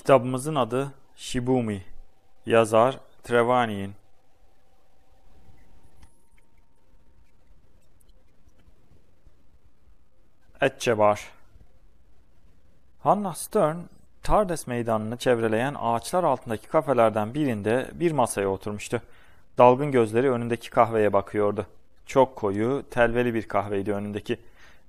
Kitabımızın adı Shibumi. Yazar Trevanian, Etçebar Hannah Stern, Tardes meydanını çevreleyen ağaçlar altındaki kafelerden birinde bir masaya oturmuştu. Dalgın gözleri önündeki kahveye bakıyordu. Çok koyu, telveli bir kahveydi önündeki.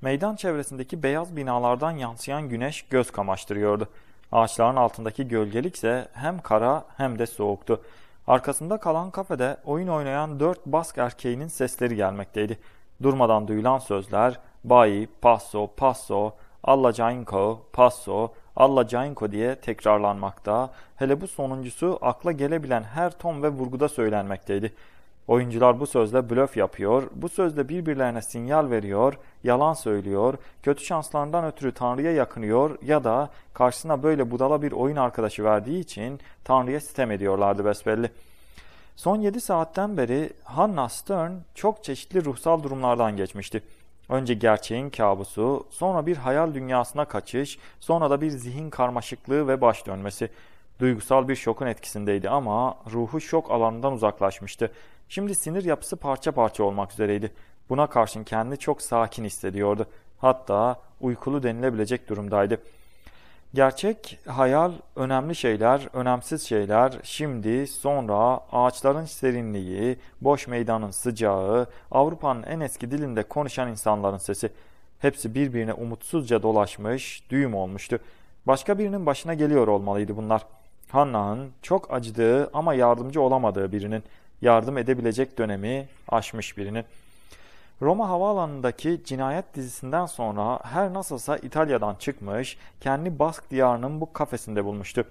Meydan çevresindeki beyaz binalardan yansıyan güneş göz kamaştırıyordu. Ağaçların altındaki gölgelik ise hem kara hem de soğuktu. Arkasında kalan kafede oyun oynayan dört Bask erkeğinin sesleri gelmekteydi. Durmadan duyulan sözler bayi, passo, passo, alla cainko, passo, alla cainko diye tekrarlanmakta. Hele bu sonuncusu akla gelebilen her ton ve vurguda söylenmekteydi. Oyuncular bu sözle blöf yapıyor, bu sözle birbirlerine sinyal veriyor, yalan söylüyor, kötü şanslarından ötürü Tanrı'ya yakınıyor ya da karşısına böyle budala bir oyun arkadaşı verdiği için Tanrı'ya sitem ediyorlardı besbelli. Son 7 saatten beri Hannah Stern çok çeşitli ruhsal durumlardan geçmişti. Önce gerçeğin kabusu, sonra bir hayal dünyasına kaçış, sonra da bir zihin karmaşıklığı ve baş dönmesi duygusal bir şokun etkisindeydi ama ruhu şok alanından uzaklaşmıştı. Şimdi sinir yapısı parça parça olmak üzereydi. Buna karşın kendi çok sakin hissediyordu. Hatta uykulu denilebilecek durumdaydı. Gerçek, hayal, önemli şeyler, önemsiz şeyler, şimdi, sonra, ağaçların serinliği, boş meydanın sıcağı, Avrupa'nın en eski dilinde konuşan insanların sesi. Hepsi birbirine umutsuzca dolaşmış, düğüm olmuştu. Başka birinin başına geliyor olmalıydı bunlar.'' Hannah'ın çok acıdığı ama yardımcı olamadığı birinin, yardım edebilecek dönemi aşmış birinin. Roma havaalanındaki cinayet dizisinden sonra her nasılsa İtalya'dan çıkmış, kendi Bask diyarının bu kafesinde bulmuştu.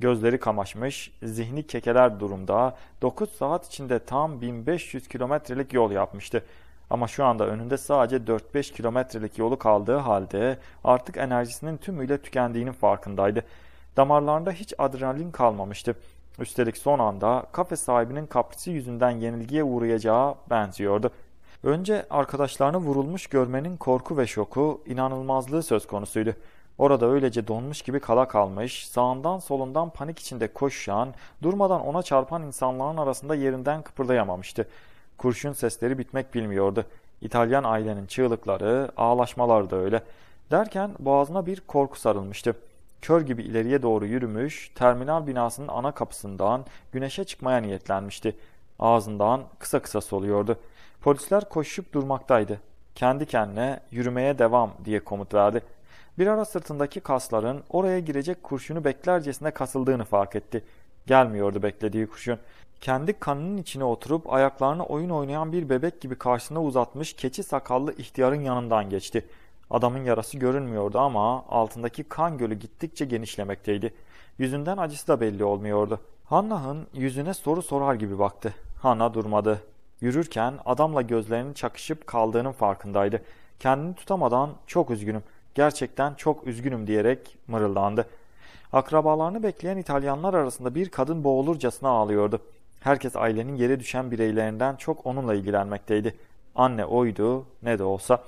Gözleri kamaşmış, zihni kekeler durumda 9 saat içinde tam 1500 kilometrelik yol yapmıştı. Ama şu anda önünde sadece 4-5 kilometrelik yolu kaldığı halde artık enerjisinin tümüyle tükendiğinin farkındaydı. Damarlarında hiç adrenalin kalmamıştı. Üstelik son anda kafe sahibinin kaprisi yüzünden yenilgiye uğrayacağı benziyordu. Önce arkadaşlarını vurulmuş görmenin korku ve şoku, inanılmazlığı söz konusuydu. Orada öylece donmuş gibi kala kalmış, sağından solundan panik içinde koşan, durmadan ona çarpan insanların arasında yerinden kıpırdayamamıştı. Kurşun sesleri bitmek bilmiyordu. İtalyan ailenin çığlıkları, ağlaşmalar da öyle. Derken boğazına bir korku sarılmıştı kör gibi ileriye doğru yürümüş, terminal binasının ana kapısından güneşe çıkmaya niyetlenmişti. Ağzından kısa kısa soluyordu. Polisler koşup durmaktaydı. Kendi kendine yürümeye devam diye komut verdi. Bir ara sırtındaki kasların oraya girecek kurşunu beklercesine kasıldığını fark etti. Gelmiyordu beklediği kurşun. Kendi kanının içine oturup ayaklarını oyun oynayan bir bebek gibi karşısına uzatmış keçi sakallı ihtiyarın yanından geçti. Adamın yarası görünmüyordu ama altındaki kan gölü gittikçe genişlemekteydi. Yüzünden acısı da belli olmuyordu. Hannah'ın yüzüne soru sorar gibi baktı. Hannah durmadı. Yürürken adamla gözlerinin çakışıp kaldığının farkındaydı. Kendini tutamadan çok üzgünüm, gerçekten çok üzgünüm diyerek mırıldandı. Akrabalarını bekleyen İtalyanlar arasında bir kadın boğulurcasına ağlıyordu. Herkes ailenin yere düşen bireylerinden çok onunla ilgilenmekteydi. Anne oydu ne de olsa.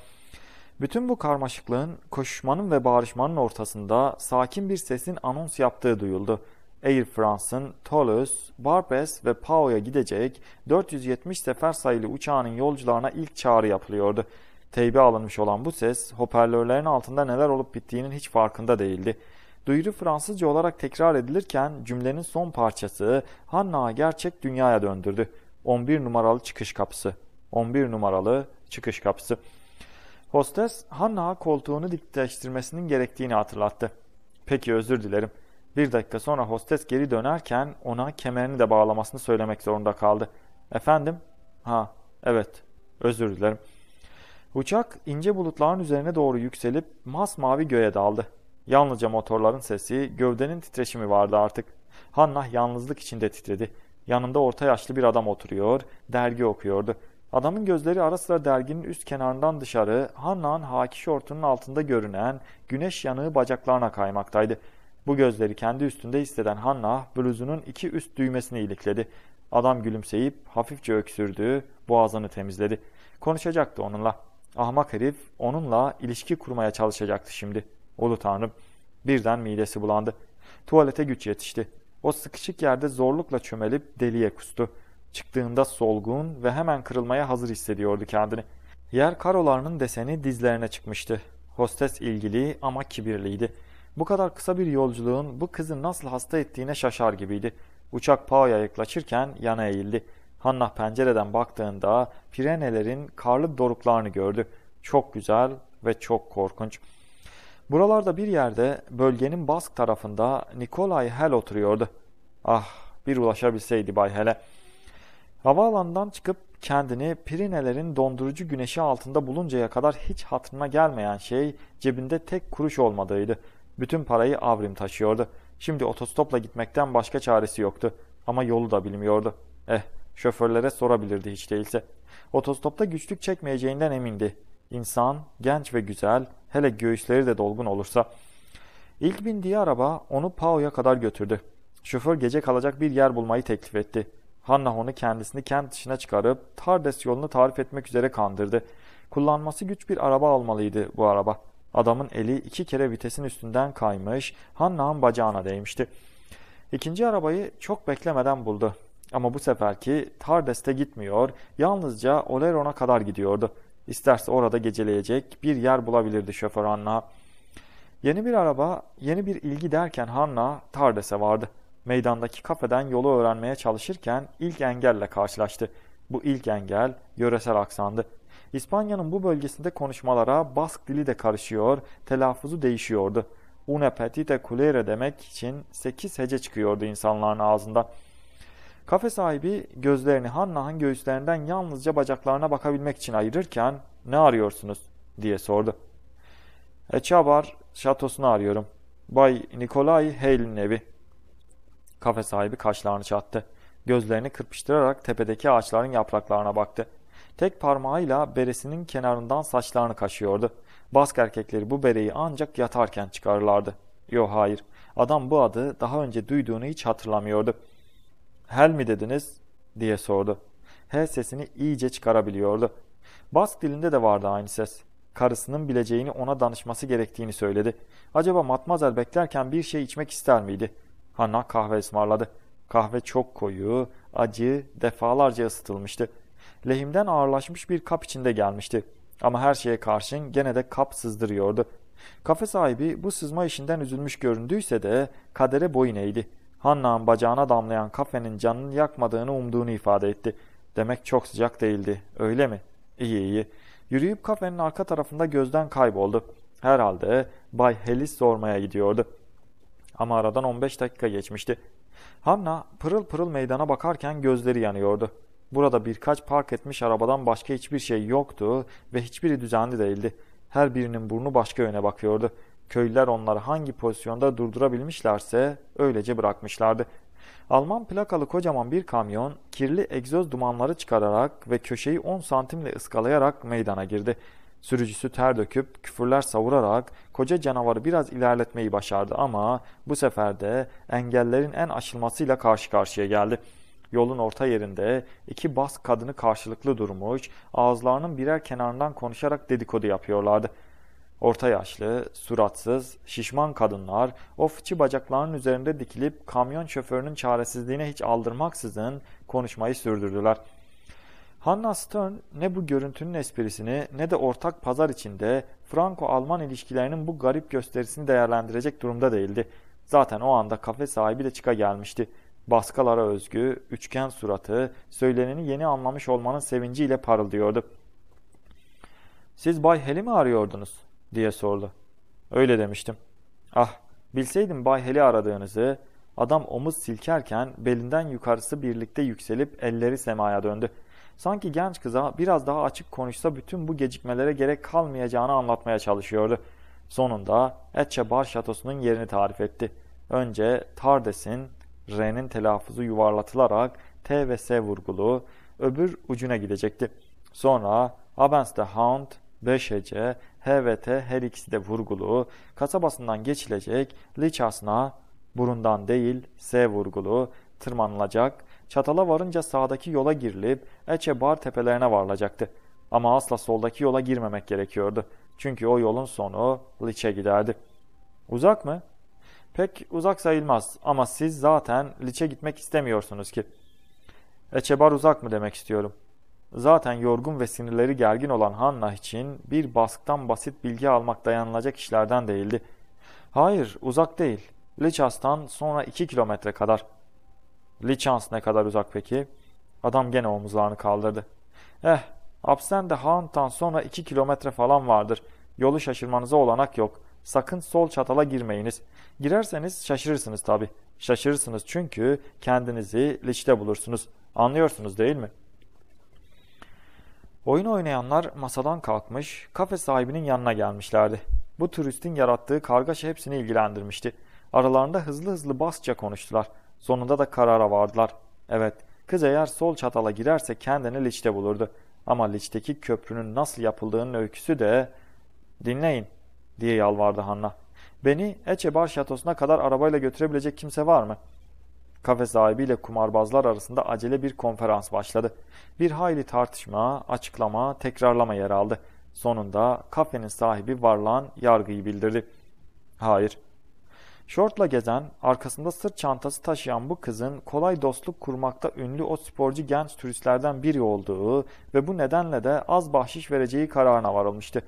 Bütün bu karmaşıklığın, koşuşmanın ve bağırışmanın ortasında sakin bir sesin anons yaptığı duyuldu. Air France'ın Toulouse, Barbes ve Pao'ya gidecek 470 sefer sayılı uçağının yolcularına ilk çağrı yapılıyordu. Teybe alınmış olan bu ses, hoparlörlerin altında neler olup bittiğinin hiç farkında değildi. Duyuru Fransızca olarak tekrar edilirken cümlenin son parçası Hanna gerçek dünyaya döndürdü. 11 numaralı çıkış kapısı. 11 numaralı çıkış kapısı. Hostes Hannah'a koltuğunu dikleştirmesinin gerektiğini hatırlattı. Peki özür dilerim. Bir dakika sonra hostes geri dönerken ona kemerini de bağlamasını söylemek zorunda kaldı. Efendim? Ha evet özür dilerim. Uçak ince bulutların üzerine doğru yükselip masmavi göğe daldı. Yalnızca motorların sesi, gövdenin titreşimi vardı artık. Hannah yalnızlık içinde titredi. Yanında orta yaşlı bir adam oturuyor, dergi okuyordu. Adamın gözleri ara sıra derginin üst kenarından dışarı, Hanna'nın haki şortunun altında görünen güneş yanığı bacaklarına kaymaktaydı. Bu gözleri kendi üstünde hisseden Hanna, bluzunun iki üst düğmesini ilikledi. Adam gülümseyip hafifçe öksürdü, boğazını temizledi. Konuşacaktı onunla. Ahmak herif onunla ilişki kurmaya çalışacaktı şimdi. Ulu tanrım. Birden midesi bulandı. Tuvalete güç yetişti. O sıkışık yerde zorlukla çömelip deliye kustu. Çıktığında solgun ve hemen kırılmaya hazır hissediyordu kendini. Yer karolarının deseni dizlerine çıkmıştı. Hostes ilgili ama kibirliydi. Bu kadar kısa bir yolculuğun bu kızı nasıl hasta ettiğine şaşar gibiydi. Uçak Pao'ya yaklaşırken yana eğildi. Hannah pencereden baktığında Pirenelerin karlı doruklarını gördü. Çok güzel ve çok korkunç. Buralarda bir yerde bölgenin Bask tarafında Nikolay Hel oturuyordu. Ah bir ulaşabilseydi Bay Hell'e. Havaalanından çıkıp kendini Pirinelerin dondurucu güneşi altında buluncaya kadar hiç hatırıma gelmeyen şey cebinde tek kuruş olmadığıydı. Bütün parayı Avrim taşıyordu. Şimdi otostopla gitmekten başka çaresi yoktu ama yolu da bilmiyordu. Eh, şoförlere sorabilirdi hiç değilse. Otostopta güçlük çekmeyeceğinden emindi. İnsan, genç ve güzel, hele göğüsleri de dolgun olursa. İlk bindiği araba onu Pao'ya kadar götürdü. Şoför gece kalacak bir yer bulmayı teklif etti onu kendisini kent dışına çıkarıp Tardes yolunu tarif etmek üzere kandırdı. Kullanması güç bir araba almalıydı bu araba. Adamın eli iki kere vitesin üstünden kaymış, Hannahon bacağına değmişti. İkinci arabayı çok beklemeden buldu. Ama bu seferki Tardes'te gitmiyor, yalnızca Oleron'a kadar gidiyordu. İsterse orada geceleyecek bir yer bulabilirdi şoför Hanna. Yeni bir araba, yeni bir ilgi derken Hanna Tardes'e vardı meydandaki kafeden yolu öğrenmeye çalışırken ilk engelle karşılaştı. Bu ilk engel yöresel aksandı. İspanya'nın bu bölgesinde konuşmalara Bask dili de karışıyor, telaffuzu değişiyordu. Una petite culera demek için sekiz hece çıkıyordu insanların ağzında. Kafe sahibi gözlerini Hannah'ın göğüslerinden yalnızca bacaklarına bakabilmek için ayırırken ''Ne arıyorsunuz?'' diye sordu. ''Echabar şatosunu arıyorum. Bay Nikolay Hale'in evi.'' Kafe sahibi kaşlarını çattı. Gözlerini kırpıştırarak tepedeki ağaçların yapraklarına baktı. Tek parmağıyla beresinin kenarından saçlarını kaşıyordu. Bask erkekleri bu bereyi ancak yatarken çıkarırlardı. Yo hayır, adam bu adı daha önce duyduğunu hiç hatırlamıyordu. Hel mi dediniz? diye sordu. Hel sesini iyice çıkarabiliyordu. Bask dilinde de vardı aynı ses. Karısının bileceğini ona danışması gerektiğini söyledi. Acaba matmazel beklerken bir şey içmek ister miydi? Hanna kahve ısmarladı. Kahve çok koyu, acı, defalarca ısıtılmıştı. Lehimden ağırlaşmış bir kap içinde gelmişti. Ama her şeye karşın gene de kap sızdırıyordu. Kafe sahibi bu sızma işinden üzülmüş göründüyse de kadere boyun eğdi. Hanna'nın bacağına damlayan kafenin canını yakmadığını umduğunu ifade etti. Demek çok sıcak değildi, öyle mi? İyi iyi. Yürüyüp kafenin arka tarafında gözden kayboldu. Herhalde Bay Helis sormaya gidiyordu. Ama aradan 15 dakika geçmişti. Hanna pırıl pırıl meydana bakarken gözleri yanıyordu. Burada birkaç park etmiş arabadan başka hiçbir şey yoktu ve hiçbiri düzenli değildi. Her birinin burnu başka yöne bakıyordu. Köylüler onları hangi pozisyonda durdurabilmişlerse öylece bırakmışlardı. Alman plakalı kocaman bir kamyon kirli egzoz dumanları çıkararak ve köşeyi 10 santimle ıskalayarak meydana girdi. Sürücüsü ter döküp küfürler savurarak koca canavarı biraz ilerletmeyi başardı ama bu sefer de engellerin en aşılmasıyla karşı karşıya geldi. Yolun orta yerinde iki bas kadını karşılıklı durmuş, ağızlarının birer kenarından konuşarak dedikodu yapıyorlardı. Orta yaşlı, suratsız, şişman kadınlar o fıçı bacaklarının üzerinde dikilip kamyon şoförünün çaresizliğine hiç aldırmaksızın konuşmayı sürdürdüler.'' Hannah Stern ne bu görüntünün esprisini ne de ortak pazar içinde Franco-Alman ilişkilerinin bu garip gösterisini değerlendirecek durumda değildi. Zaten o anda kafe sahibi de çıka gelmişti. Baskalara özgü, üçgen suratı, söyleneni yeni anlamış olmanın sevinciyle parıldıyordu. ''Siz Bay Heli mi arıyordunuz?'' diye sordu. ''Öyle demiştim.'' ''Ah, bilseydim Bay Heli aradığınızı.'' Adam omuz silkerken belinden yukarısı birlikte yükselip elleri semaya döndü. Sanki genç kıza biraz daha açık konuşsa bütün bu gecikmelere gerek kalmayacağını anlatmaya çalışıyordu. Sonunda Etchebar şatosunun yerini tarif etti. Önce Tardes'in R'nin telaffuzu yuvarlatılarak T ve S vurgulu öbür ucuna gidecekti. Sonra Abens de Hound 5 hece H ve T her ikisi de vurgulu kasabasından geçilecek Lichas'na burundan değil S vurgulu tırmanılacak Çatala varınca sağdaki yola girilip Eçebar tepelerine varılacaktı. Ama asla soldaki yola girmemek gerekiyordu. Çünkü o yolun sonu Liç'e giderdi. Uzak mı? Pek uzak sayılmaz ama siz zaten Liç'e gitmek istemiyorsunuz ki. Eçebar uzak mı demek istiyorum. Zaten yorgun ve sinirleri gergin olan Hanna için bir basktan basit bilgi almak dayanılacak işlerden değildi. Hayır, uzak değil. Lichas'tan sonra iki kilometre kadar. Lichans ne kadar uzak peki? Adam gene omuzlarını kaldırdı. Eh, Absen de Haant'tan sonra 2 kilometre falan vardır. Yolu şaşırmanıza olanak yok. Sakın sol çatala girmeyiniz. Girerseniz şaşırırsınız tabi. Şaşırırsınız çünkü kendinizi liçte bulursunuz. Anlıyorsunuz değil mi? Oyun oynayanlar masadan kalkmış, kafe sahibinin yanına gelmişlerdi. Bu turistin yarattığı kargaşa hepsini ilgilendirmişti. Aralarında hızlı hızlı basça konuştular. Sonunda da karara vardılar. Evet, kız eğer sol çatala girerse kendini Liç'te bulurdu. Ama Liç'teki köprünün nasıl yapıldığının öyküsü de... ''Dinleyin'' diye yalvardı Hanna. ''Beni Eçebar Şatosu'na kadar arabayla götürebilecek kimse var mı?'' Kafe sahibiyle kumarbazlar arasında acele bir konferans başladı. Bir hayli tartışma, açıklama, tekrarlama yer aldı. Sonunda kafenin sahibi varlan yargıyı bildirdi. ''Hayır, Şortla gezen, arkasında sırt çantası taşıyan bu kızın kolay dostluk kurmakta ünlü o sporcu genç turistlerden biri olduğu ve bu nedenle de az bahşiş vereceği kararına varılmıştı.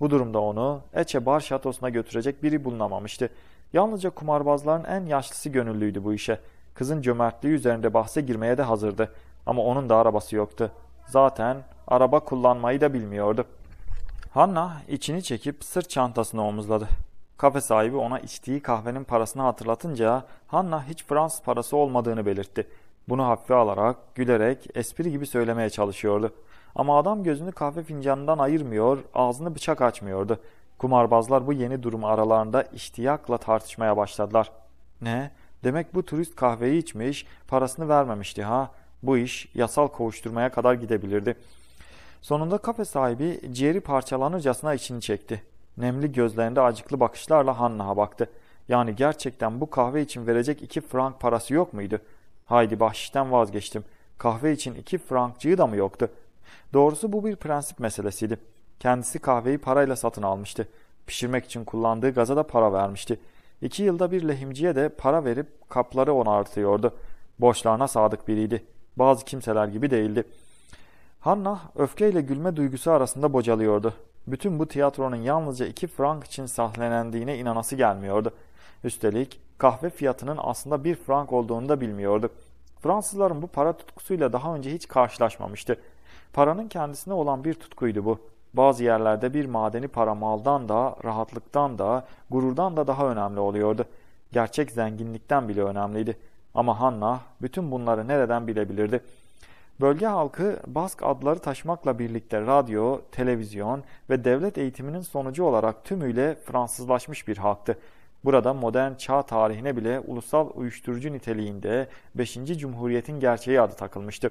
Bu durumda onu Eçe Bar Şatosu'na götürecek biri bulunamamıştı. Yalnızca kumarbazların en yaşlısı gönüllüydü bu işe. Kızın cömertliği üzerinde bahse girmeye de hazırdı. Ama onun da arabası yoktu. Zaten araba kullanmayı da bilmiyordu. Hanna içini çekip sırt çantasını omuzladı. Kafe sahibi ona içtiği kahvenin parasını hatırlatınca Hanna hiç Fransız parası olmadığını belirtti. Bunu hafife alarak, gülerek, espri gibi söylemeye çalışıyordu. Ama adam gözünü kahve fincanından ayırmıyor, ağzını bıçak açmıyordu. Kumarbazlar bu yeni durum aralarında iştiyakla tartışmaya başladılar. Ne? Demek bu turist kahveyi içmiş, parasını vermemişti ha? Bu iş yasal kovuşturmaya kadar gidebilirdi. Sonunda kafe sahibi ciğeri parçalanırcasına içini çekti. Nemli gözlerinde acıklı bakışlarla Hannah'a baktı. Yani gerçekten bu kahve için verecek iki frank parası yok muydu? Haydi bahşişten vazgeçtim. Kahve için iki frankçığı da mı yoktu? Doğrusu bu bir prensip meselesiydi. Kendisi kahveyi parayla satın almıştı. Pişirmek için kullandığı gaza da para vermişti. İki yılda bir lehimciye de para verip kapları onartıyordu. Boşluğuna sadık biriydi. Bazı kimseler gibi değildi. Hannah öfkeyle gülme duygusu arasında bocalıyordu bütün bu tiyatronun yalnızca 2 frank için sahnelendiğine inanası gelmiyordu. Üstelik kahve fiyatının aslında 1 frank olduğunu da bilmiyordu. Fransızların bu para tutkusuyla daha önce hiç karşılaşmamıştı. Paranın kendisine olan bir tutkuydu bu. Bazı yerlerde bir madeni para maldan da, rahatlıktan da, gururdan da daha önemli oluyordu. Gerçek zenginlikten bile önemliydi. Ama Hannah, bütün bunları nereden bilebilirdi? Bölge halkı Bask adları taşmakla birlikte radyo, televizyon ve devlet eğitiminin sonucu olarak tümüyle Fransızlaşmış bir halktı. Burada modern çağ tarihine bile ulusal uyuşturucu niteliğinde 5. Cumhuriyet'in gerçeği adı takılmıştı.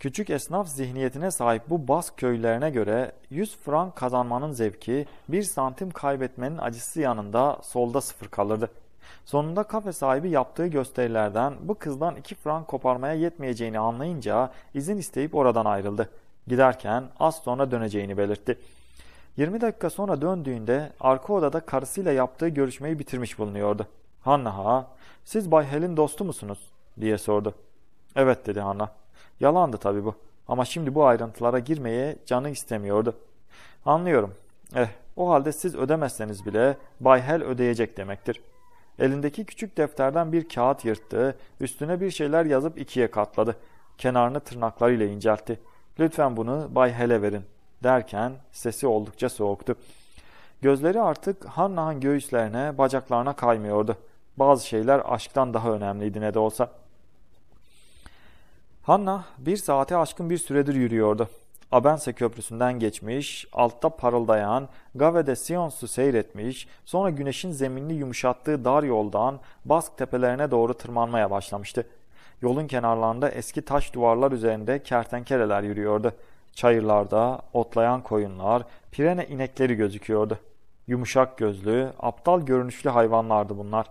Küçük esnaf zihniyetine sahip bu Bask köylerine göre 100 frank kazanmanın zevki 1 santim kaybetmenin acısı yanında solda sıfır kalırdı. Sonunda kafe sahibi yaptığı gösterilerden bu kızdan iki frank koparmaya yetmeyeceğini anlayınca izin isteyip oradan ayrıldı. Giderken az sonra döneceğini belirtti. 20 dakika sonra döndüğünde arka odada karısıyla yaptığı görüşmeyi bitirmiş bulunuyordu. Hanna siz Bay Hell'in dostu musunuz? diye sordu. Evet dedi Hanna. Yalandı tabii bu. Ama şimdi bu ayrıntılara girmeye canı istemiyordu. Anlıyorum. Eh, o halde siz ödemezseniz bile Bay Hell ödeyecek demektir. Elindeki küçük defterden bir kağıt yırttı, üstüne bir şeyler yazıp ikiye katladı. Kenarını tırnaklarıyla inceltti. ''Lütfen bunu Bay Hele verin.'' derken sesi oldukça soğuktu. Gözleri artık Hannah'ın göğüslerine, bacaklarına kaymıyordu. Bazı şeyler aşktan daha önemliydi ne de olsa. Hannah bir saate aşkın bir süredir yürüyordu. Abense köprüsünden geçmiş, altta parıldayan, Gave'de Sions'u seyretmiş, sonra güneşin zeminini yumuşattığı dar yoldan Bask tepelerine doğru tırmanmaya başlamıştı. Yolun kenarlarında eski taş duvarlar üzerinde kertenkeleler yürüyordu. Çayırlarda otlayan koyunlar, pirene inekleri gözüküyordu. Yumuşak gözlü, aptal görünüşlü hayvanlardı bunlar.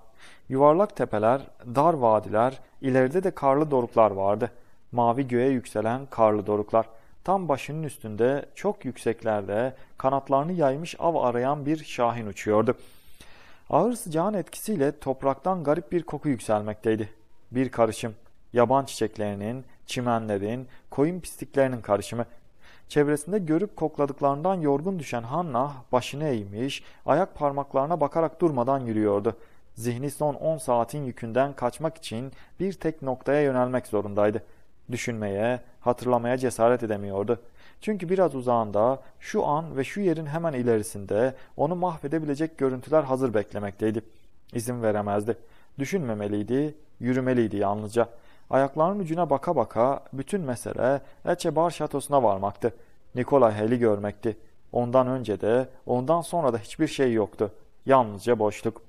Yuvarlak tepeler, dar vadiler, ileride de karlı doruklar vardı. Mavi göğe yükselen karlı doruklar.'' Tam başının üstünde çok yükseklerde kanatlarını yaymış av arayan bir şahin uçuyordu. Ağır sıcağın etkisiyle topraktan garip bir koku yükselmekteydi. Bir karışım, yaban çiçeklerinin, çimenlerin, koyun pisliklerinin karışımı. Çevresinde görüp kokladıklarından yorgun düşen Hanna başını eğmiş, ayak parmaklarına bakarak durmadan yürüyordu. Zihni son 10 saatin yükünden kaçmak için bir tek noktaya yönelmek zorundaydı düşünmeye, hatırlamaya cesaret edemiyordu. Çünkü biraz uzağında, şu an ve şu yerin hemen ilerisinde onu mahvedebilecek görüntüler hazır beklemekteydi. İzin veremezdi. Düşünmemeliydi, yürümeliydi yalnızca. Ayaklarının ucuna baka baka bütün mesele Echebar şatosuna varmaktı. Nikola Heli görmekti. Ondan önce de, ondan sonra da hiçbir şey yoktu. Yalnızca boşluk.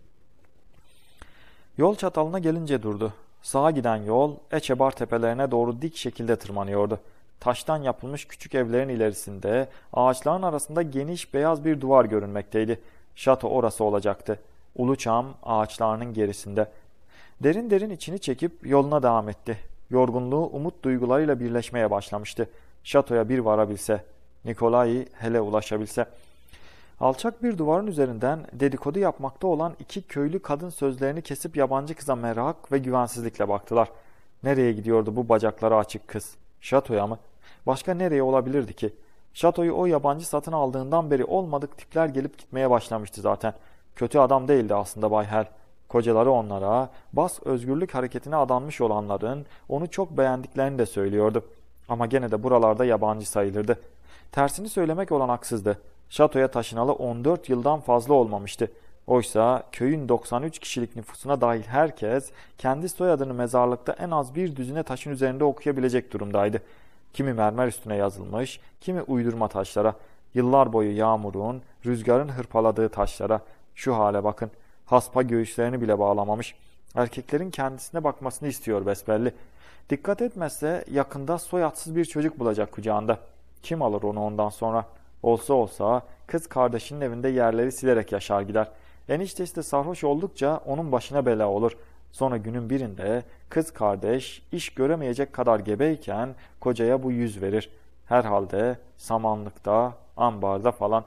Yol çatalına gelince durdu. Sağa giden yol Eçebar tepelerine doğru dik şekilde tırmanıyordu. Taştan yapılmış küçük evlerin ilerisinde ağaçların arasında geniş beyaz bir duvar görünmekteydi. Şato orası olacaktı. Uluçam ağaçlarının gerisinde. Derin derin içini çekip yoluna devam etti. Yorgunluğu umut duygularıyla birleşmeye başlamıştı. Şatoya bir varabilse, Nikolai hele ulaşabilse... Alçak bir duvarın üzerinden dedikodu yapmakta olan iki köylü kadın sözlerini kesip yabancı kıza merak ve güvensizlikle baktılar. Nereye gidiyordu bu bacakları açık kız? Şatoya mı? Başka nereye olabilirdi ki? Şatoyu o yabancı satın aldığından beri olmadık tipler gelip gitmeye başlamıştı zaten. Kötü adam değildi aslında Bay Hel. Kocaları onlara, bas özgürlük hareketine adanmış olanların onu çok beğendiklerini de söylüyordu. Ama gene de buralarda yabancı sayılırdı. Tersini söylemek olan haksızdı şatoya taşınalı 14 yıldan fazla olmamıştı. Oysa köyün 93 kişilik nüfusuna dahil herkes kendi soyadını mezarlıkta en az bir düzine taşın üzerinde okuyabilecek durumdaydı. Kimi mermer üstüne yazılmış, kimi uydurma taşlara, yıllar boyu yağmurun, rüzgarın hırpaladığı taşlara. Şu hale bakın, haspa göğüslerini bile bağlamamış. Erkeklerin kendisine bakmasını istiyor besbelli. Dikkat etmezse yakında soyatsız bir çocuk bulacak kucağında. Kim alır onu ondan sonra?'' Olsa olsa kız kardeşinin evinde yerleri silerek yaşar gider. Eniştesi de sarhoş oldukça onun başına bela olur. Sonra günün birinde kız kardeş iş göremeyecek kadar gebeyken kocaya bu yüz verir. Herhalde samanlıkta, ambarda falan.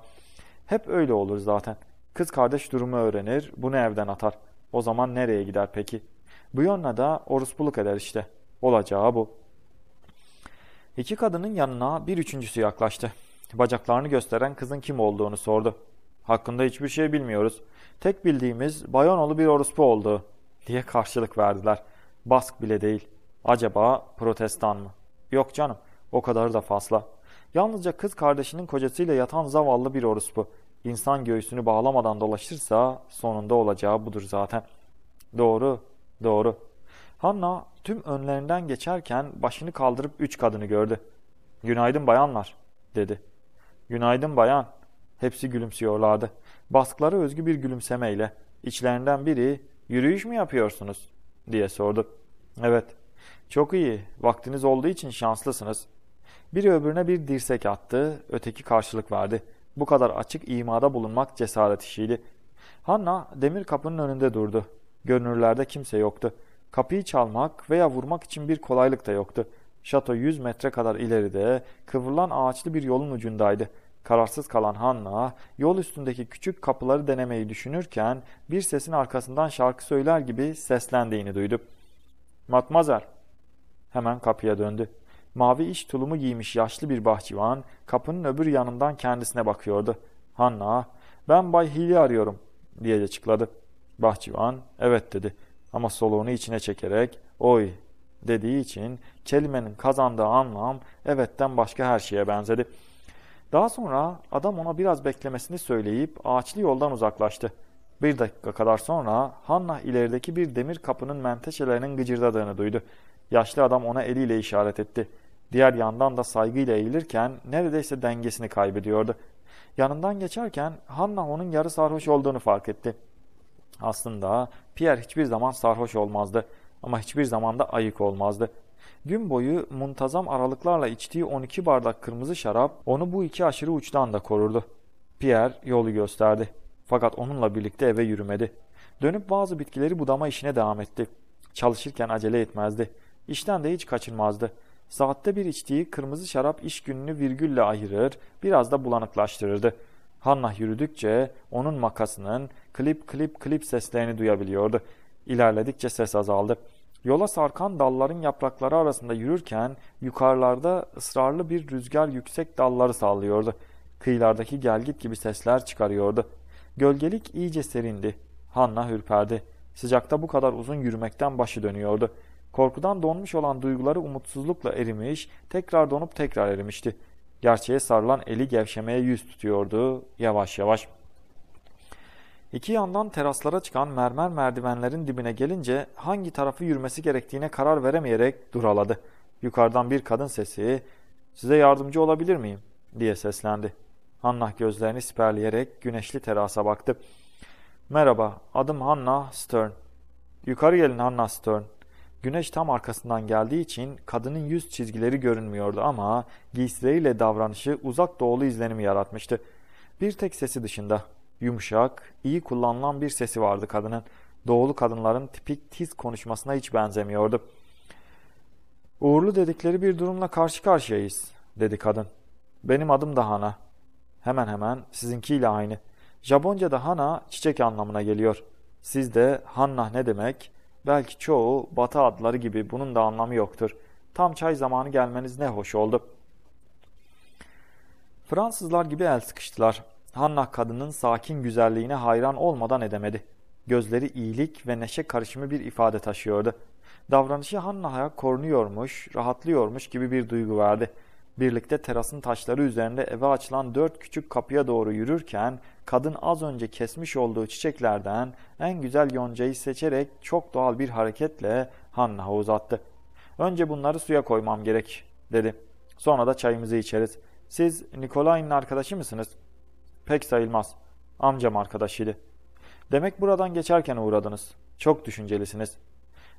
Hep öyle olur zaten. Kız kardeş durumu öğrenir, bunu evden atar. O zaman nereye gider peki? Bu yönle de orospuluk eder işte. Olacağı bu. İki kadının yanına bir üçüncüsü yaklaştı. Bacaklarını gösteren kızın kim olduğunu sordu. Hakkında hiçbir şey bilmiyoruz. Tek bildiğimiz Bayonolu bir orospu olduğu diye karşılık verdiler. Bask bile değil. Acaba protestan mı? Yok canım o kadar da fazla. Yalnızca kız kardeşinin kocasıyla yatan zavallı bir orospu. İnsan göğsünü bağlamadan dolaşırsa sonunda olacağı budur zaten. Doğru, doğru. Hanna tüm önlerinden geçerken başını kaldırıp üç kadını gördü. ''Günaydın bayanlar.'' dedi. Günaydın bayan. Hepsi gülümsüyorlardı. Basklara özgü bir gülümsemeyle. İçlerinden biri yürüyüş mü yapıyorsunuz diye sordu. Evet. Çok iyi. Vaktiniz olduğu için şanslısınız. Biri öbürüne bir dirsek attı. Öteki karşılık verdi. Bu kadar açık imada bulunmak cesaret işiydi. Hanna demir kapının önünde durdu. Görünürlerde kimse yoktu. Kapıyı çalmak veya vurmak için bir kolaylık da yoktu. Şato 100 metre kadar ileride kıvrılan ağaçlı bir yolun ucundaydı. Kararsız kalan Hanna yol üstündeki küçük kapıları denemeyi düşünürken bir sesin arkasından şarkı söyler gibi seslendiğini duydu. Matmazer hemen kapıya döndü. Mavi iş tulumu giymiş yaşlı bir bahçıvan kapının öbür yanından kendisine bakıyordu. Hanna ben Bay Hili arıyorum diye açıkladı. Bahçıvan evet dedi ama soluğunu içine çekerek oy dediği için kelimenin kazandığı anlam evetten başka her şeye benzedi. Daha sonra adam ona biraz beklemesini söyleyip ağaçlı yoldan uzaklaştı. Bir dakika kadar sonra Hannah ilerideki bir demir kapının menteşelerinin gıcırdadığını duydu. Yaşlı adam ona eliyle işaret etti. Diğer yandan da saygıyla eğilirken neredeyse dengesini kaybediyordu. Yanından geçerken Hannah onun yarı sarhoş olduğunu fark etti. Aslında Pierre hiçbir zaman sarhoş olmazdı ama hiçbir zaman da ayık olmazdı. Gün boyu muntazam aralıklarla içtiği 12 bardak kırmızı şarap onu bu iki aşırı uçtan da korurdu. Pierre yolu gösterdi. Fakat onunla birlikte eve yürümedi. Dönüp bazı bitkileri budama işine devam etti. Çalışırken acele etmezdi. İşten de hiç kaçınmazdı. Saatte bir içtiği kırmızı şarap iş gününü virgülle ayırır, biraz da bulanıklaştırırdı. Hannah yürüdükçe onun makasının klip klip klip seslerini duyabiliyordu. İlerledikçe ses azaldı. Yola sarkan dalların yaprakları arasında yürürken yukarılarda ısrarlı bir rüzgar yüksek dalları sallıyordu. Kıyılardaki gelgit gibi sesler çıkarıyordu. Gölgelik iyice serindi. Hanna hürperdi. Sıcakta bu kadar uzun yürümekten başı dönüyordu. Korkudan donmuş olan duyguları umutsuzlukla erimiş, tekrar donup tekrar erimişti. Gerçeğe sarılan eli gevşemeye yüz tutuyordu, yavaş yavaş. İki yandan teraslara çıkan mermer merdivenlerin dibine gelince hangi tarafı yürümesi gerektiğine karar veremeyerek duraladı. Yukarıdan bir kadın sesi ''Size yardımcı olabilir miyim?'' diye seslendi. Hannah gözlerini siperleyerek güneşli terasa baktı. ''Merhaba, adım Hannah Stern. Yukarı gelin Hannah Stern.'' Güneş tam arkasından geldiği için kadının yüz çizgileri görünmüyordu ama giysileriyle davranışı uzak doğulu izlenimi yaratmıştı. Bir tek sesi dışında yumuşak, iyi kullanılan bir sesi vardı kadının. Doğulu kadınların tipik tiz konuşmasına hiç benzemiyordu. Uğurlu dedikleri bir durumla karşı karşıyayız, dedi kadın. Benim adım da Hana. Hemen hemen sizinkiyle aynı. Japonca'da Hana çiçek anlamına geliyor. Sizde Hanna ne demek? Belki çoğu batı adları gibi bunun da anlamı yoktur. Tam çay zamanı gelmeniz ne hoş oldu. Fransızlar gibi el sıkıştılar. Hanna kadının sakin güzelliğine hayran olmadan edemedi. Gözleri iyilik ve neşe karışımı bir ifade taşıyordu. Davranışı Hanna'ya korunuyormuş, rahatlıyormuş gibi bir duygu verdi. Birlikte terasın taşları üzerinde eve açılan dört küçük kapıya doğru yürürken kadın az önce kesmiş olduğu çiçeklerden en güzel yoncayı seçerek çok doğal bir hareketle Hanna'ya uzattı. Önce bunları suya koymam gerek dedi. Sonra da çayımızı içeriz. Siz Nikolay'ın arkadaşı mısınız? Pek sayılmaz. Amcam arkadaş idi. Demek buradan geçerken uğradınız. Çok düşüncelisiniz.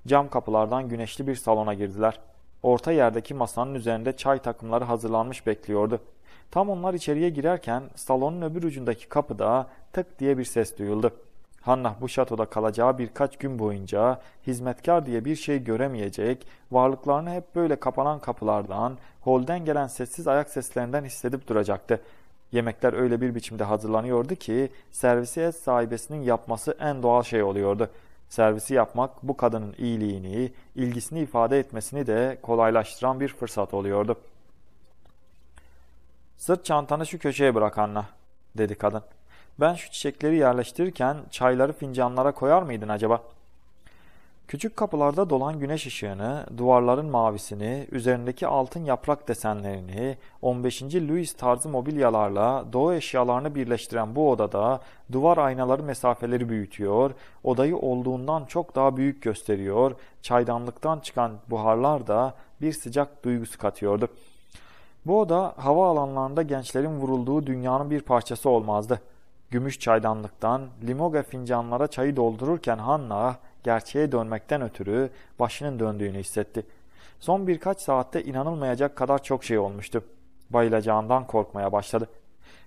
Cam kapılardan güneşli bir salona girdiler. Orta yerdeki masanın üzerinde çay takımları hazırlanmış bekliyordu. Tam onlar içeriye girerken salonun öbür ucundaki kapıda tık diye bir ses duyuldu. Hannah bu şatoda kalacağı birkaç gün boyunca hizmetkar diye bir şey göremeyecek, varlıklarını hep böyle kapanan kapılardan, holden gelen sessiz ayak seslerinden hissedip duracaktı. Yemekler öyle bir biçimde hazırlanıyordu ki servise sahibesinin yapması en doğal şey oluyordu. Servisi yapmak bu kadının iyiliğini, ilgisini ifade etmesini de kolaylaştıran bir fırsat oluyordu. Sırt çantanı şu köşeye bırak Anna, dedi kadın. Ben şu çiçekleri yerleştirirken çayları fincanlara koyar mıydın acaba? Küçük kapılarda dolan güneş ışığını, duvarların mavisini, üzerindeki altın yaprak desenlerini, 15. Louis tarzı mobilyalarla doğu eşyalarını birleştiren bu odada duvar aynaları mesafeleri büyütüyor, odayı olduğundan çok daha büyük gösteriyor, çaydanlıktan çıkan buharlar da bir sıcak duygusu katıyordu. Bu oda hava alanlarında gençlerin vurulduğu dünyanın bir parçası olmazdı. Gümüş çaydanlıktan limoga fincanlara çayı doldururken Hannah, gerçeğe dönmekten ötürü başının döndüğünü hissetti. Son birkaç saatte inanılmayacak kadar çok şey olmuştu. Bayılacağından korkmaya başladı.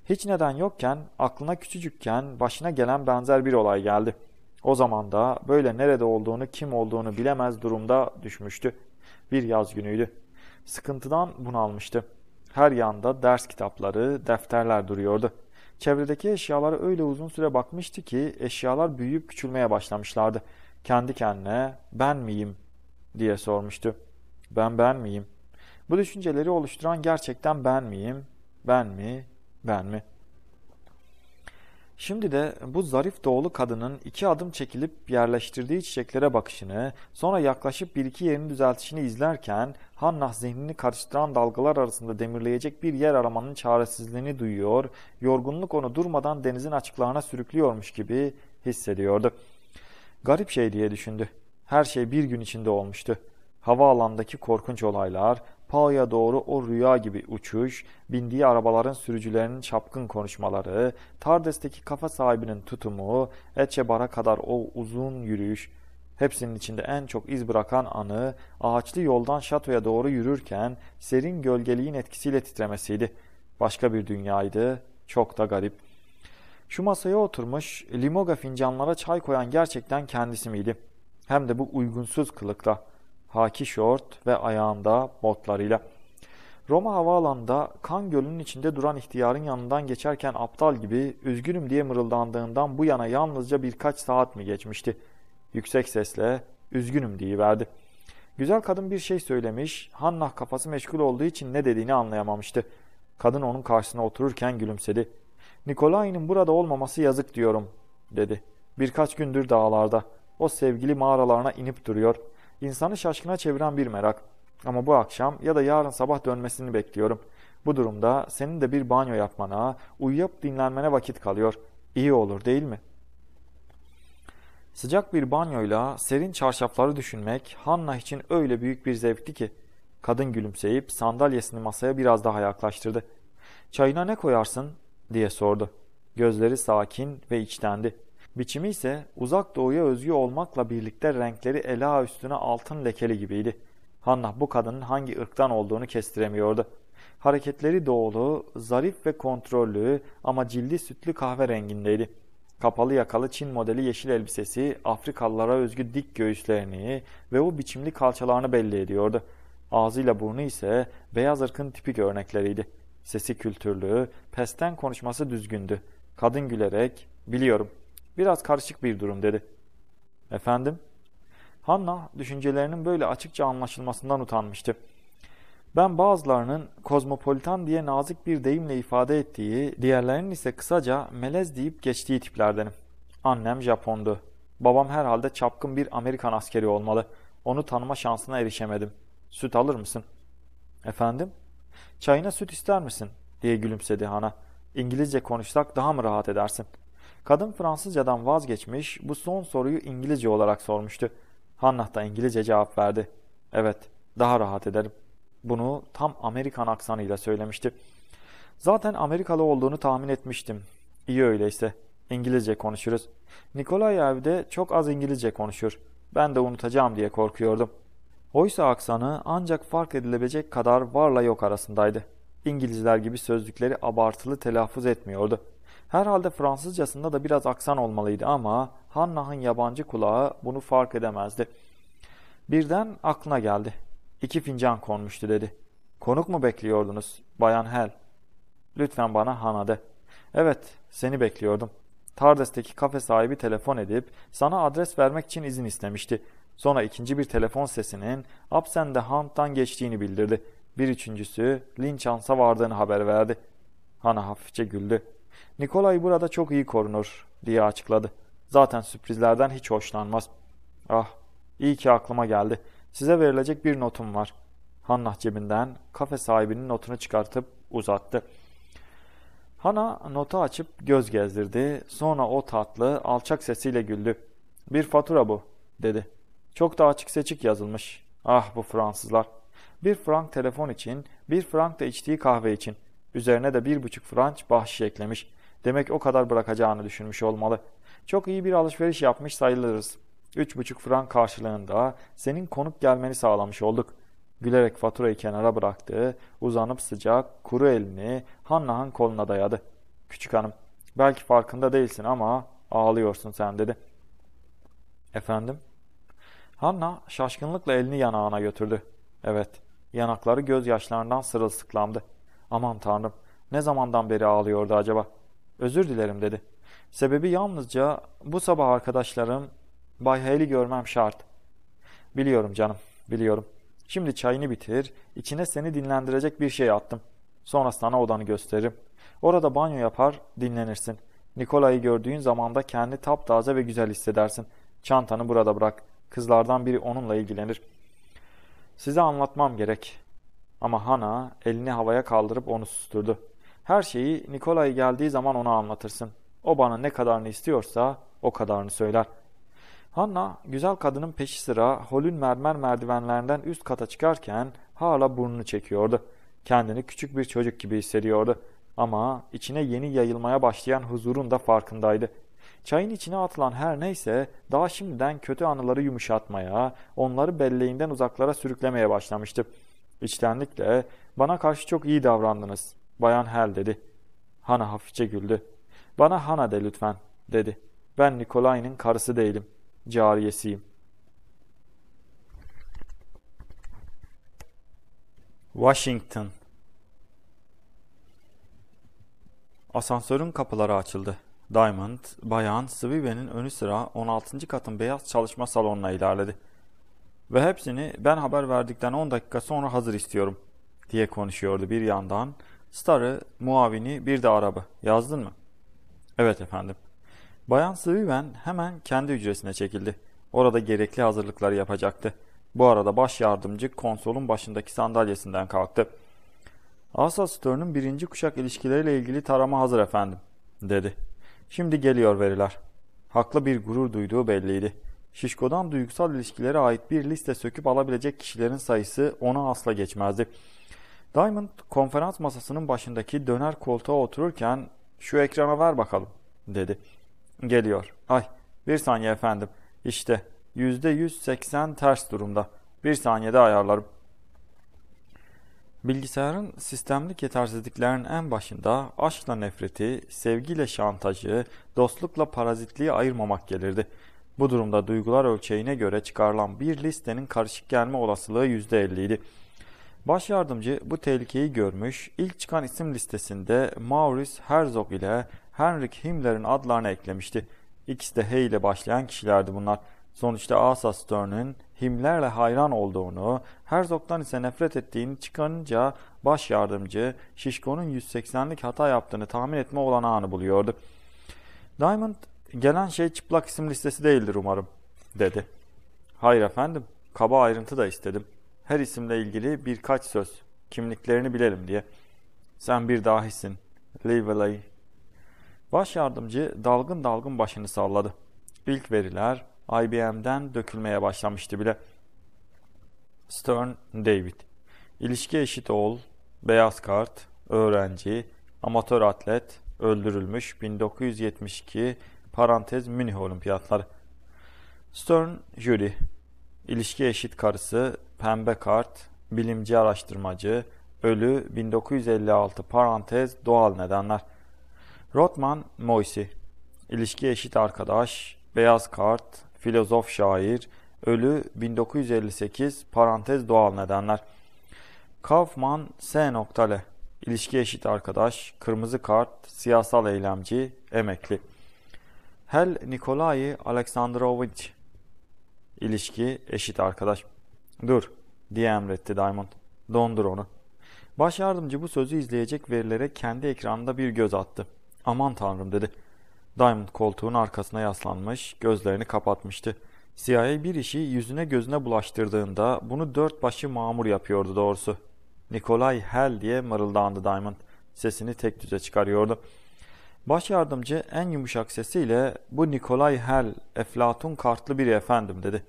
Hiç neden yokken, aklına küçücükken başına gelen benzer bir olay geldi. O zaman da böyle nerede olduğunu, kim olduğunu bilemez durumda düşmüştü. Bir yaz günüydü. Sıkıntıdan bunalmıştı. Her yanda ders kitapları, defterler duruyordu. Çevredeki eşyalara öyle uzun süre bakmıştı ki eşyalar büyüyüp küçülmeye başlamışlardı kendi kendine ben miyim diye sormuştu. Ben ben miyim? Bu düşünceleri oluşturan gerçekten ben miyim? Ben mi? Ben mi? Şimdi de bu zarif doğulu kadının iki adım çekilip yerleştirdiği çiçeklere bakışını, sonra yaklaşıp bir iki yerini düzeltişini izlerken Hannah zihnini karıştıran dalgalar arasında demirleyecek bir yer aramanın çaresizliğini duyuyor, yorgunluk onu durmadan denizin açıklarına sürüklüyormuş gibi hissediyordu. Garip şey diye düşündü. Her şey bir gün içinde olmuştu. Havaalandaki korkunç olaylar, Pala'ya doğru o rüya gibi uçuş, bindiği arabaların sürücülerinin çapkın konuşmaları, Tardes'teki kafa sahibinin tutumu, Etçebar'a kadar o uzun yürüyüş, hepsinin içinde en çok iz bırakan anı, ağaçlı yoldan şatoya doğru yürürken serin gölgeliğin etkisiyle titremesiydi. Başka bir dünyaydı, çok da garip. Şu masaya oturmuş limoga fincanlara çay koyan gerçekten kendisi miydi? Hem de bu uygunsuz kılıkla. Haki şort ve ayağında botlarıyla. Roma havaalanında kan gölünün içinde duran ihtiyarın yanından geçerken aptal gibi üzgünüm diye mırıldandığından bu yana yalnızca birkaç saat mi geçmişti? Yüksek sesle üzgünüm verdi. Güzel kadın bir şey söylemiş, Hannah kafası meşgul olduğu için ne dediğini anlayamamıştı. Kadın onun karşısına otururken gülümsedi. Nikolay'ın burada olmaması yazık diyorum, dedi. Birkaç gündür dağlarda. O sevgili mağaralarına inip duruyor. İnsanı şaşkına çeviren bir merak. Ama bu akşam ya da yarın sabah dönmesini bekliyorum. Bu durumda senin de bir banyo yapmana, uyuyup dinlenmene vakit kalıyor. İyi olur değil mi? Sıcak bir banyoyla serin çarşafları düşünmek Hanna için öyle büyük bir zevkti ki. Kadın gülümseyip sandalyesini masaya biraz daha yaklaştırdı. Çayına ne koyarsın diye sordu. Gözleri sakin ve içtendi. Biçimi ise uzak doğuya özgü olmakla birlikte renkleri ela üstüne altın lekeli gibiydi. Hannah bu kadının hangi ırktan olduğunu kestiremiyordu. Hareketleri doğulu, zarif ve kontrollü ama cildi sütlü kahverengindeydi. Kapalı yakalı Çin modeli yeşil elbisesi Afrikalılara özgü dik göğüslerini ve o biçimli kalçalarını belli ediyordu. Ağzıyla burnu ise beyaz ırkın tipik örnekleriydi. Sesi kültürlü, pesten konuşması düzgündü. Kadın gülerek, biliyorum, biraz karışık bir durum dedi. Efendim? Hanna düşüncelerinin böyle açıkça anlaşılmasından utanmıştı. Ben bazılarının kozmopolitan diye nazik bir deyimle ifade ettiği, diğerlerinin ise kısaca melez deyip geçtiği tiplerdenim. Annem Japondu. Babam herhalde çapkın bir Amerikan askeri olmalı. Onu tanıma şansına erişemedim. Süt alır mısın? Efendim? ''Çayına süt ister misin?'' diye gülümsedi Hana. ''İngilizce konuşsak daha mı rahat edersin?'' Kadın Fransızcadan vazgeçmiş, bu son soruyu İngilizce olarak sormuştu. Hannah da İngilizce cevap verdi. ''Evet, daha rahat ederim.'' Bunu tam Amerikan aksanıyla söylemişti. Zaten Amerikalı olduğunu tahmin etmiştim. İyi öyleyse. İngilizce konuşuruz. Nikolay evde çok az İngilizce konuşur. Ben de unutacağım diye korkuyordum.'' Oysa aksanı ancak fark edilebilecek kadar varla yok arasındaydı. İngilizler gibi sözlükleri abartılı telaffuz etmiyordu. Herhalde Fransızcasında da biraz aksan olmalıydı ama Hannah'ın yabancı kulağı bunu fark edemezdi. Birden aklına geldi. İki fincan konmuştu dedi. Konuk mu bekliyordunuz Bayan Hel? Lütfen bana Hana de. Evet seni bekliyordum. Tardes'teki kafe sahibi telefon edip sana adres vermek için izin istemişti. Sonra ikinci bir telefon sesinin Absen de Hunt'tan geçtiğini bildirdi. Bir üçüncüsü Linchans'a vardığını haber verdi. Hana hafifçe güldü. Nikolay burada çok iyi korunur diye açıkladı. Zaten sürprizlerden hiç hoşlanmaz. Ah iyi ki aklıma geldi. Size verilecek bir notum var. Hannah cebinden kafe sahibinin notunu çıkartıp uzattı. Hana notu açıp göz gezdirdi. Sonra o tatlı, alçak sesiyle güldü. Bir fatura bu, dedi. Çok da açık seçik yazılmış. Ah bu Fransızlar. Bir frank telefon için, bir frank da içtiği kahve için. Üzerine de bir buçuk franc bahşiş eklemiş. Demek o kadar bırakacağını düşünmüş olmalı. Çok iyi bir alışveriş yapmış sayılırız. Üç buçuk frank karşılığında senin konuk gelmeni sağlamış olduk. Gülerek faturayı kenara bıraktı, uzanıp sıcak, kuru elini Hannah'ın koluna dayadı. Küçük hanım, belki farkında değilsin ama ağlıyorsun sen dedi. Efendim? Hanna şaşkınlıkla elini yanağına götürdü. Evet, yanakları gözyaşlarından sırılsıklandı. Aman tanrım, ne zamandan beri ağlıyordu acaba? Özür dilerim dedi. Sebebi yalnızca bu sabah arkadaşlarım Bay Haley görmem şart. Biliyorum canım, biliyorum. Şimdi çayını bitir, içine seni dinlendirecek bir şey attım. Sonra sana odanı gösteririm. Orada banyo yapar, dinlenirsin. Nikola'yı gördüğün zaman da kendi taptaze ve güzel hissedersin. Çantanı burada bırak. Kızlardan biri onunla ilgilenir. Size anlatmam gerek. Ama Hana elini havaya kaldırıp onu susturdu. Her şeyi Nikola'yı geldiği zaman ona anlatırsın. O bana ne kadarını istiyorsa o kadarını söyler.'' Hanna güzel kadının peşi sıra holün mermer merdivenlerinden üst kata çıkarken hala burnunu çekiyordu. Kendini küçük bir çocuk gibi hissediyordu. Ama içine yeni yayılmaya başlayan huzurun da farkındaydı. Çayın içine atılan her neyse daha şimdiden kötü anıları yumuşatmaya, onları belleğinden uzaklara sürüklemeye başlamıştı. İçtenlikle bana karşı çok iyi davrandınız. Bayan Hel dedi. Hana hafifçe güldü. Bana Hana de lütfen dedi. Ben Nikolay'ın karısı değilim.'' cariyesiyim. Washington Asansörün kapıları açıldı. Diamond, Bayan Swive'nin önü sıra 16. katın beyaz çalışma salonuna ilerledi. Ve hepsini ben haber verdikten 10 dakika sonra hazır istiyorum diye konuşuyordu bir yandan. Star'ı, muavini bir de araba. Yazdın mı? Evet efendim. Bayan Sığüven hemen kendi hücresine çekildi. Orada gerekli hazırlıkları yapacaktı. Bu arada baş yardımcı konsolun başındaki sandalyesinden kalktı. Asa Stern'ın birinci kuşak ilişkileriyle ilgili tarama hazır efendim, dedi. Şimdi geliyor veriler. Haklı bir gurur duyduğu belliydi. Şişko'dan duygusal ilişkilere ait bir liste söküp alabilecek kişilerin sayısı ona asla geçmezdi. Diamond konferans masasının başındaki döner koltuğa otururken şu ekrana ver bakalım dedi geliyor. Ay bir saniye efendim. İşte %180 ters durumda. Bir saniyede ayarlarım. Bilgisayarın sistemlik yetersizliklerin en başında aşkla nefreti, sevgiyle şantajı, dostlukla parazitliği ayırmamak gelirdi. Bu durumda duygular ölçeğine göre çıkarılan bir listenin karışık gelme olasılığı %50 idi. Baş yardımcı bu tehlikeyi görmüş, ilk çıkan isim listesinde Maurice Herzog ile Henrik Himmler'in adlarını eklemişti. İkisi de H ile başlayan kişilerdi bunlar. Sonuçta Asa Stern'in Himmler'le hayran olduğunu, Herzog'dan ise nefret ettiğini çıkarınca baş yardımcı Şişko'nun 180'lik hata yaptığını tahmin etme olanağını buluyordu. Diamond, gelen şey çıplak isim listesi değildir umarım, dedi. Hayır efendim, kaba ayrıntı da istedim. Her isimle ilgili birkaç söz, kimliklerini bilelim diye. Sen bir dahisin, Lively Baş yardımcı dalgın dalgın başını salladı. İlk veriler IBM'den dökülmeye başlamıştı bile. Stern David İlişki eşit ol, beyaz kart, öğrenci, amatör atlet, öldürülmüş 1972 parantez Münih Olimpiyatları. Stern Jury İlişki eşit karısı, pembe kart, bilimci araştırmacı, ölü 1956 parantez doğal nedenler. Rotman Moisi İlişki Eşit Arkadaş Beyaz Kart Filozof Şair Ölü 1958 Parantez Doğal Nedenler Kaufman S. Noktale İlişki Eşit Arkadaş Kırmızı Kart Siyasal Eylemci Emekli Hel Nikolai Aleksandrovich İlişki Eşit Arkadaş Dur diye emretti Diamond. Dondur onu. Baş yardımcı bu sözü izleyecek verilere kendi ekranında bir göz attı. Aman tanrım dedi. Diamond koltuğun arkasına yaslanmış, gözlerini kapatmıştı. CIA bir işi yüzüne gözüne bulaştırdığında bunu dört başı mamur yapıyordu doğrusu. Nikolay Hell diye mırıldandı Diamond. Sesini tek düze çıkarıyordu. Baş yardımcı en yumuşak sesiyle bu Nikolay Hell eflatun kartlı bir efendim dedi.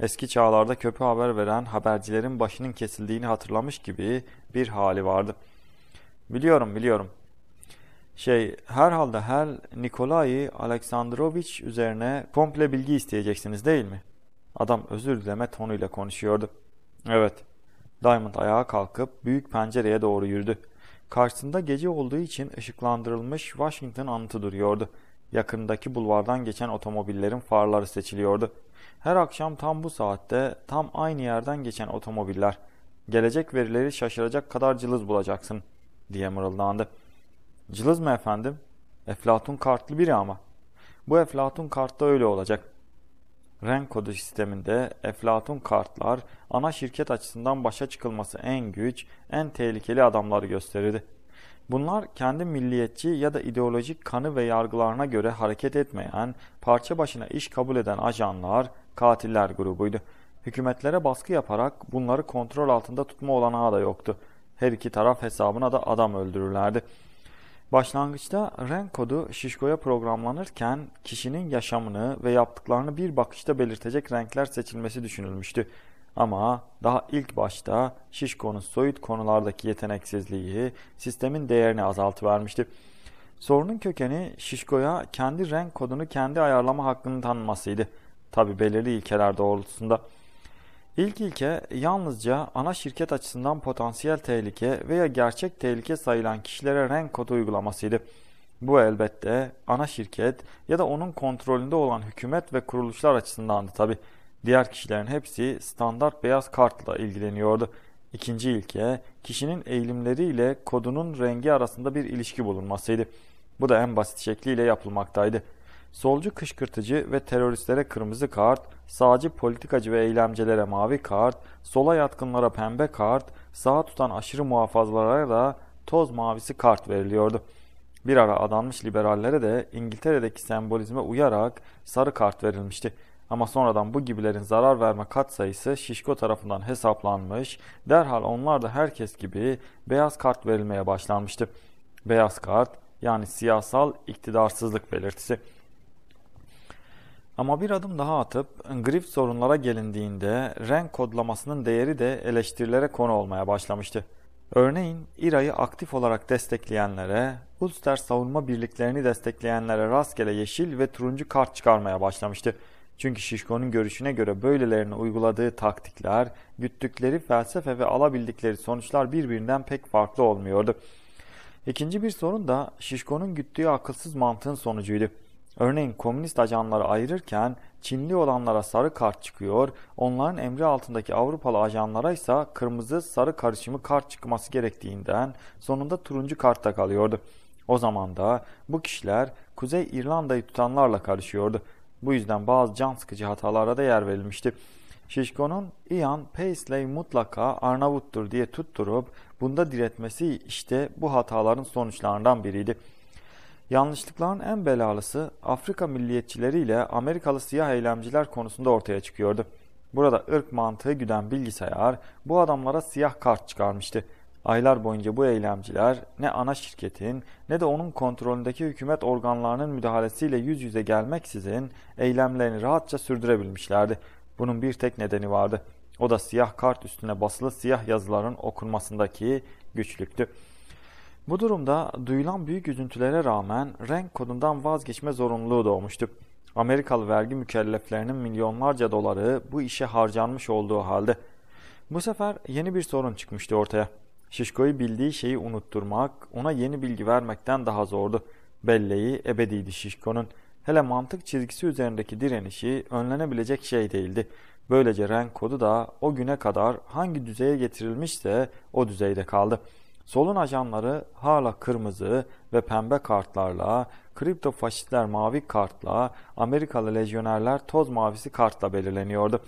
Eski çağlarda köpü haber veren habercilerin başının kesildiğini hatırlamış gibi bir hali vardı. Biliyorum biliyorum şey herhalde her Nikolai Aleksandrovich üzerine komple bilgi isteyeceksiniz değil mi? Adam özür dileme tonuyla konuşuyordu. Evet. Diamond ayağa kalkıp büyük pencereye doğru yürüdü. Karşısında gece olduğu için ışıklandırılmış Washington anıtı duruyordu. Yakındaki bulvardan geçen otomobillerin farları seçiliyordu. Her akşam tam bu saatte tam aynı yerden geçen otomobiller. Gelecek verileri şaşıracak kadar cılız bulacaksın diye mırıldandı. Cılız mı efendim? Eflatun kartlı biri ama. Bu Eflatun kartta öyle olacak. Renk kodu sisteminde Eflatun kartlar ana şirket açısından başa çıkılması en güç, en tehlikeli adamları gösterirdi. Bunlar kendi milliyetçi ya da ideolojik kanı ve yargılarına göre hareket etmeyen, parça başına iş kabul eden ajanlar, katiller grubuydu. Hükümetlere baskı yaparak bunları kontrol altında tutma olanağı da yoktu. Her iki taraf hesabına da adam öldürürlerdi. Başlangıçta renk kodu şişkoya programlanırken kişinin yaşamını ve yaptıklarını bir bakışta belirtecek renkler seçilmesi düşünülmüştü. Ama daha ilk başta şişkonun soyut konulardaki yeteneksizliği sistemin değerini azaltıvermişti. Sorunun kökeni şişkoya kendi renk kodunu kendi ayarlama hakkını tanımasıydı. Tabi belirli ilkeler doğrultusunda. İlk ilke yalnızca ana şirket açısından potansiyel tehlike veya gerçek tehlike sayılan kişilere renk kodu uygulamasıydı. Bu elbette ana şirket ya da onun kontrolünde olan hükümet ve kuruluşlar açısındandı tabi. Diğer kişilerin hepsi standart beyaz kartla ilgileniyordu. İkinci ilke kişinin eğilimleriyle kodunun rengi arasında bir ilişki bulunmasıydı. Bu da en basit şekliyle yapılmaktaydı. Solcu kışkırtıcı ve teröristlere kırmızı kart, sağcı politikacı ve eylemcilere mavi kart, sola yatkınlara pembe kart, sağa tutan aşırı muhafazlara da toz mavisi kart veriliyordu. Bir ara adanmış liberallere de İngiltere'deki sembolizme uyarak sarı kart verilmişti. Ama sonradan bu gibilerin zarar verme katsayısı Şişko tarafından hesaplanmış, derhal onlar da herkes gibi beyaz kart verilmeye başlanmıştı. Beyaz kart yani siyasal iktidarsızlık belirtisi. Ama bir adım daha atıp grip sorunlara gelindiğinde renk kodlamasının değeri de eleştirilere konu olmaya başlamıştı. Örneğin İRA'yı aktif olarak destekleyenlere, Ulster savunma birliklerini destekleyenlere rastgele yeşil ve turuncu kart çıkarmaya başlamıştı. Çünkü Şişko'nun görüşüne göre böylelerine uyguladığı taktikler, güttükleri felsefe ve alabildikleri sonuçlar birbirinden pek farklı olmuyordu. İkinci bir sorun da Şişko'nun güttüğü akılsız mantığın sonucuydu. Örneğin komünist ajanları ayırırken Çinli olanlara sarı kart çıkıyor, onların emri altındaki Avrupalı ajanlara ise kırmızı sarı karışımı kart çıkması gerektiğinden sonunda turuncu kartta kalıyordu. O zaman da bu kişiler Kuzey İrlanda'yı tutanlarla karışıyordu. Bu yüzden bazı can sıkıcı hatalara da yer verilmişti. Şişko'nun Ian Paisley mutlaka Arnavuttur diye tutturup bunda diretmesi işte bu hataların sonuçlarından biriydi. Yanlışlıkların en belalısı Afrika milliyetçileriyle Amerikalı siyah eylemciler konusunda ortaya çıkıyordu. Burada ırk mantığı güden bilgisayar bu adamlara siyah kart çıkarmıştı. Aylar boyunca bu eylemciler ne ana şirketin ne de onun kontrolündeki hükümet organlarının müdahalesiyle yüz yüze gelmeksizin eylemlerini rahatça sürdürebilmişlerdi. Bunun bir tek nedeni vardı. O da siyah kart üstüne basılı siyah yazıların okunmasındaki güçlüktü. Bu durumda duyulan büyük üzüntülere rağmen renk kodundan vazgeçme zorunluluğu doğmuştu. Amerikalı vergi mükelleflerinin milyonlarca doları bu işe harcanmış olduğu halde. Bu sefer yeni bir sorun çıkmıştı ortaya. Şişko'yu bildiği şeyi unutturmak, ona yeni bilgi vermekten daha zordu. Belleği ebediydi Şişko'nun. Hele mantık çizgisi üzerindeki direnişi önlenebilecek şey değildi. Böylece renk kodu da o güne kadar hangi düzeye getirilmişse o düzeyde kaldı.'' Solun ajanları hala kırmızı ve pembe kartlarla, kripto faşistler mavi kartla, Amerikalı lejyonerler toz mavisi kartla belirleniyordu.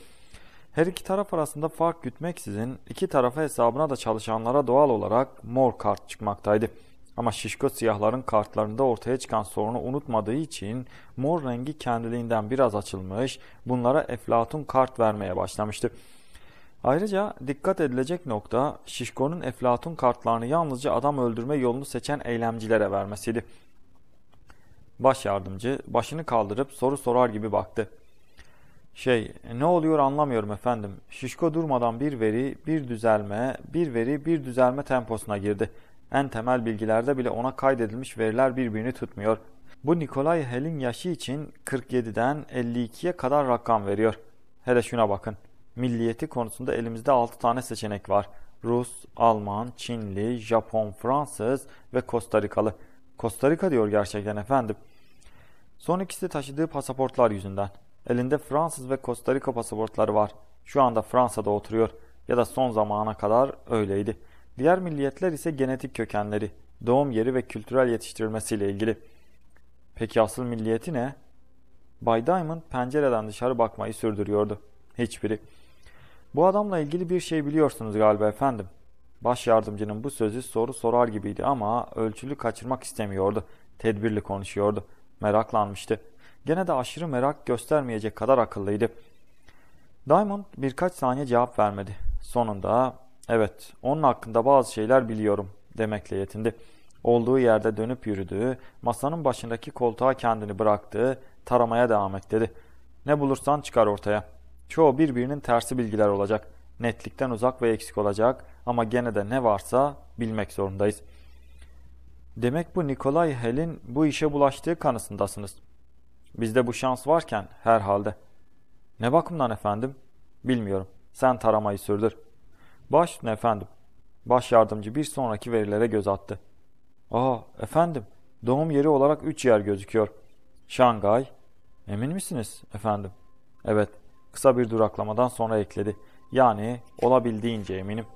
Her iki taraf arasında fark gütmeksizin iki tarafa hesabına da çalışanlara doğal olarak mor kart çıkmaktaydı. Ama şişko siyahların kartlarında ortaya çıkan sorunu unutmadığı için mor rengi kendiliğinden biraz açılmış, bunlara eflatun kart vermeye başlamıştı. Ayrıca dikkat edilecek nokta Şişko'nun Eflatun kartlarını yalnızca adam öldürme yolunu seçen eylemcilere vermesiydi. Baş yardımcı başını kaldırıp soru sorar gibi baktı. Şey, ne oluyor anlamıyorum efendim. Şişko durmadan bir veri, bir düzelme, bir veri, bir düzelme temposuna girdi. En temel bilgilerde bile ona kaydedilmiş veriler birbirini tutmuyor. Bu Nikolay Hel'in yaşı için 47'den 52'ye kadar rakam veriyor. Hele şuna bakın milliyeti konusunda elimizde 6 tane seçenek var. Rus, Alman, Çinli, Japon, Fransız ve Kostarikalı. Kostarika diyor gerçekten efendim. Son ikisi taşıdığı pasaportlar yüzünden. Elinde Fransız ve Kostarika pasaportları var. Şu anda Fransa'da oturuyor ya da son zamana kadar öyleydi. Diğer milliyetler ise genetik kökenleri, doğum yeri ve kültürel yetiştirilmesiyle ilgili. Peki asıl milliyeti ne? Bay Diamond pencereden dışarı bakmayı sürdürüyordu. Hiçbiri. Bu adamla ilgili bir şey biliyorsunuz galiba efendim. Baş yardımcının bu sözü soru sorar gibiydi ama ölçülü kaçırmak istemiyordu. Tedbirli konuşuyordu. Meraklanmıştı. Gene de aşırı merak göstermeyecek kadar akıllıydı. Diamond birkaç saniye cevap vermedi. Sonunda evet onun hakkında bazı şeyler biliyorum demekle yetindi. Olduğu yerde dönüp yürüdü, masanın başındaki koltuğa kendini bıraktı, taramaya devam et dedi. Ne bulursan çıkar ortaya.'' Çoğu birbirinin tersi bilgiler olacak. Netlikten uzak ve eksik olacak ama gene de ne varsa bilmek zorundayız. Demek bu Nikolay Hel'in bu işe bulaştığı kanısındasınız. Bizde bu şans varken herhalde. Ne bakımdan efendim? Bilmiyorum. Sen taramayı sürdür. Baş efendim? Baş yardımcı bir sonraki verilere göz attı. Aa efendim doğum yeri olarak üç yer gözüküyor. Şangay. Emin misiniz efendim? Evet kısa bir duraklamadan sonra ekledi. Yani olabildiğince eminim.